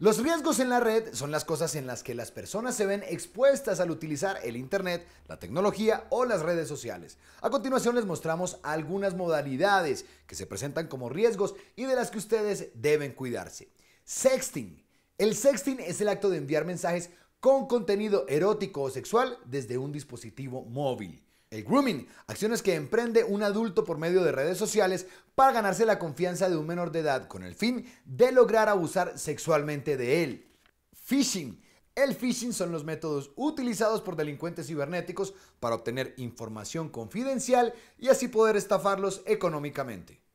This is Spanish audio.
Los riesgos en la red son las cosas en las que las personas se ven expuestas al utilizar el Internet, la tecnología o las redes sociales. A continuación les mostramos algunas modalidades que se presentan como riesgos y de las que ustedes deben cuidarse. Sexting. El sexting es el acto de enviar mensajes con contenido erótico o sexual desde un dispositivo móvil. El grooming, acciones que emprende un adulto por medio de redes sociales para ganarse la confianza de un menor de edad con el fin de lograr abusar sexualmente de él. Phishing. El phishing son los métodos utilizados por delincuentes cibernéticos para obtener información confidencial y así poder estafarlos económicamente.